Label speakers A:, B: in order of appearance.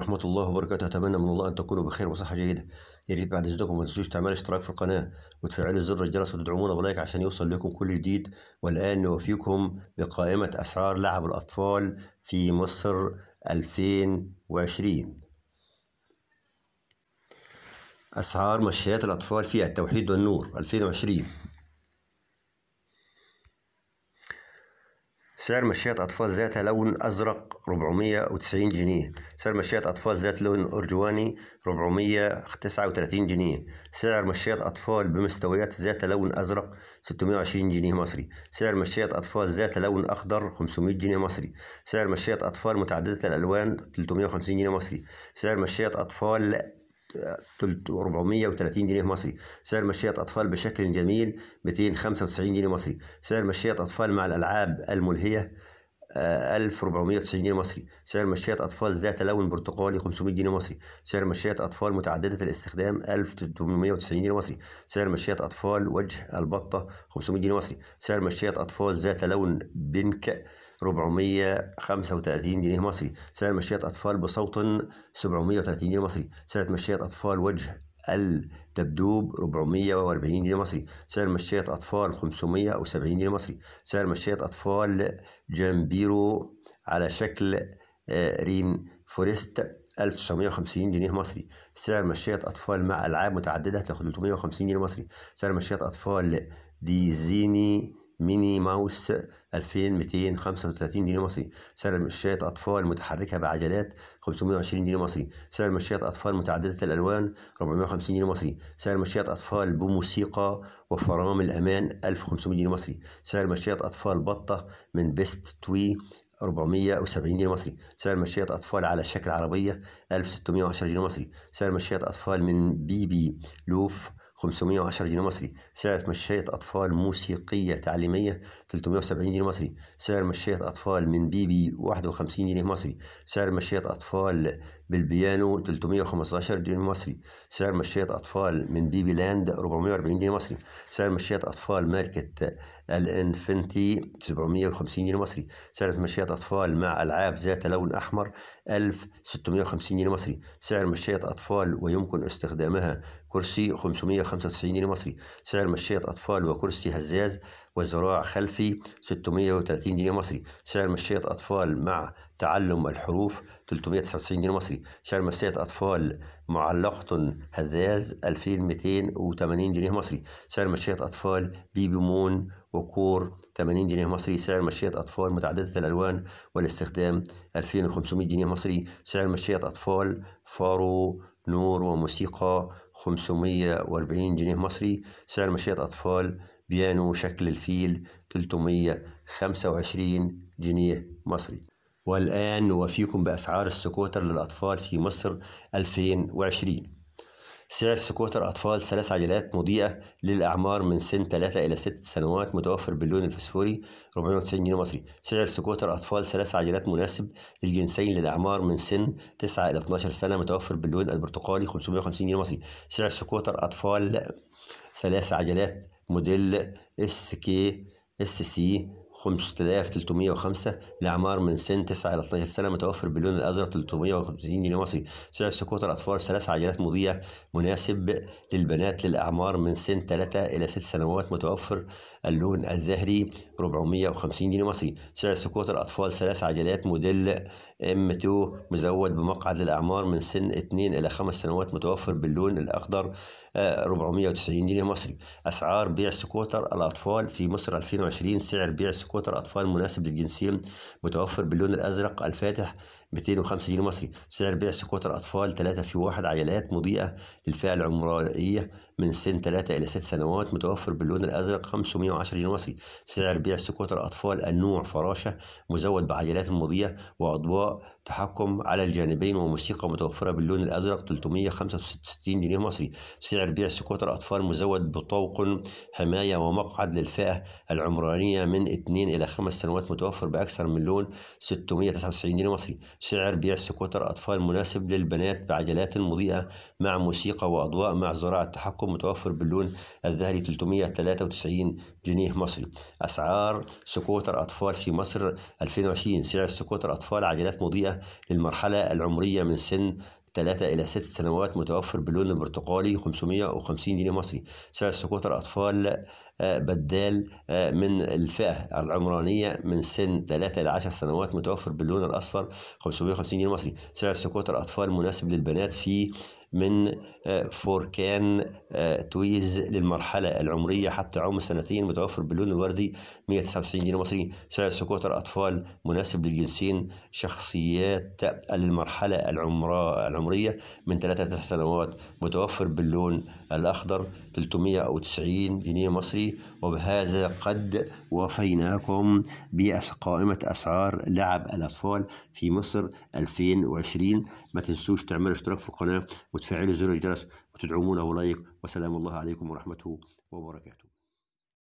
A: ورحمة الله وبركاته أتمنى من الله أن تكونوا بخير وصحة جيدة يا ريت بعد إذنكم ما تنسوش تعملوا اشتراك في القناة وتفعلوا زر الجرس وتدعمونا بلايك عشان يوصل لكم كل جديد والآن نوفيكم بقائمة أسعار لعب الأطفال في مصر 2020 أسعار مشيات الأطفال في التوحيد والنور 2020 سعر مشيات أطفال ذات لون أزرق 490 جنيه سعر مشيات أطفال ذات لون أرجواني 439 جنيه سعر مشيات أطفال بمستويات ذات لون أزرق 620 جنيه مصري سعر مشيات أطفال ذات لون أخضر 500 جنيه مصري سعر مشيات أطفال متعددة الألوان 350 جنيه مصري سعر مشيات أطفال 430 جنيه مصري سعر مشيات أطفال بشكل جميل 295 جنيه مصري سعر مشيات أطفال مع الألعاب الملهية 1490 آه، جنيه مصري سعر مشيات أطفال ذات لون برتقالي 500 جنيه مصري سعر مشيات أطفال متعددة الاستخدام 1890 جنيه مصري سعر مشيات أطفال وجه البطة 500 جنيه مصري سعر مشيات أطفال ذات لون بنك 435 جنيه مصري سعر مشيات أطفال بصوت 730 جنيه مصري سعر مشيات أطفال وجه الدبدوب 440 جنيه مصري سعر مشيات أطفال 570 جنيه مصري سعر مشيات أطفال جامبيرو على شكل رين فورست 1950 جنيه مصري سعر مشيات أطفال مع ألعاب متعددة 350 جنيه مصري سعر مشيات أطفال ديزيني ميني ماوس 2235 جنيه مصري سعر مشيات أطفال متحركة بعجلات 520 جنيه مصري سعر مشيات أطفال متعددة الألوان 450 جنيه مصري سعر مشيات أطفال بموسيقى وفرامل أمان 1500 جنيه مصري سعر مشيات أطفال بطة من بيست توي 470 جنيه مصري سعر مشيات أطفال على شكل عربية 1610 جنيه مصري سعر مشيات أطفال من بيبي لوف 510 جنيه مصري سعر مشاية أطفال موسيقية تعليمية 370 جنيه مصري سعر مشاية أطفال من بيبي 51 جنيه مصري سعر مشاية أطفال بالبيانو 315 جنيه مصري سعر مشاية أطفال من بيبي لاند 440 جنيه مصري سعر مشاية أطفال ماركة الإنفنتي 750 جنيه مصري سعر مشاية أطفال مع ألعاب ذات لون أحمر 1650 جنيه مصري سعر مشاية أطفال ويمكن استخدامها كرسي 595 جنيه مصري سعر مشية أطفال وكرسي هزاز وزراع خلفي 630 جنيه مصري سعر مشية أطفال مع تعلم الحروف 399 جنيه مصري سعر مشية أطفال معلقة هزاز 2280 جنيه مصري سعر مشية أطفال بيبي مون وكور 80 جنيه مصري سعر مشية أطفال متعددة الألوان والاستخدام 2500 جنيه مصري سعر مشية أطفال فارو نور وموسيقى 540 جنيه مصري سعر مشية أطفال بيانو شكل الفيل 325 جنيه مصري والآن نوفيكم بأسعار السكوتر للأطفال في مصر 2020 سعر سكوتر أطفال ثلاث عجلات مضيئة للأعمار من سن 3 إلى 6 سنوات متوفر باللون الفسفوري 490 جنيه مصري سعر سكوتر أطفال ثلاث عجلات مناسب للجنسين للأعمار من سن 9 إلى 12 سنة متوفر باللون البرتقالي 550 جنيه مصري سعر سكوتر أطفال ثلاث عجلات موديل اس كي اس سي 5305 لأعمار من سن 9 إلى 12 سنة متوفر باللون الأزرق 350 جنيه مصري سعر سكوتر أطفال ثلاث عجلات مضيئة مناسب للبنات للأعمار من سن 3 إلى 6 سنوات متوفر اللون الزهري 450 جنيه مصري سعر سكوتر أطفال ثلاث عجلات موديل ام 2 مزود بمقعد للأعمار من سن 2 إلى 5 سنوات متوفر باللون الأخضر 490 آه، جنيه مصري أسعار بيع سكوتر الأطفال في مصر 2020 سعر بيع سكوتر قطر أطفال مناسب للجنسين متوفر باللون الأزرق الفاتح 205 جنيه مصري سعر بيع سكوتر أطفال 3 في 1 عجلات مضيئة للفئة العمرانية من سن 3 إلى 6 سنوات متوفر باللون الأزرق 510 جنيه مصري سعر بيع سكوتر أطفال النوع فراشة مزود بعجلات مضيئة وأضواء تحكم على الجانبين وموسيقى متوفرة باللون الأزرق 365 جنيه مصري سعر بيع سكوتر أطفال مزود بطوق حماية ومقعد للفئة العمرانية من 2 إلى 5 سنوات متوفر بأكثر من لون 699 جنيه مصري سعر بيع سكوتر أطفال مناسب للبنات بعجلات مضيئة مع موسيقى وأضواء مع زراعة تحكم متوفر باللون الذهبي 393 جنيه مصري أسعار سكوتر أطفال في مصر 2020 سعر سكوتر أطفال عجلات مضيئة للمرحلة العمرية من سن 3 إلى 6 سنوات متوفر باللون البرتقالي 550 جنيه مصري سعر سكوت الأطفال آه، بدال آه، من الفئة العمرانية من سن 3 إلى 10 سنوات متوفر باللون الأصفر 550 جنيه مصري سعر سكوت الأطفال مناسب للبنات في من آه، فوركان آه، تويز للمرحلة العمرية حتى عمر سنتين متوفر باللون الوردي 199 جنيه مصري سعر سكوتر أطفال مناسب للجنسين شخصيات للمرحلة العمرية من 3 9 سنوات متوفر باللون الأخضر 390 جنيه مصري وبهذا قد وفيناكم بقائمة أسعار لعب الأطفال في مصر 2020 ما تنسوش تعملوا اشتراك في القناة وتفعلوا زر الجرس وتدعمونا ولايك وسلام الله عليكم ورحمته وبركاته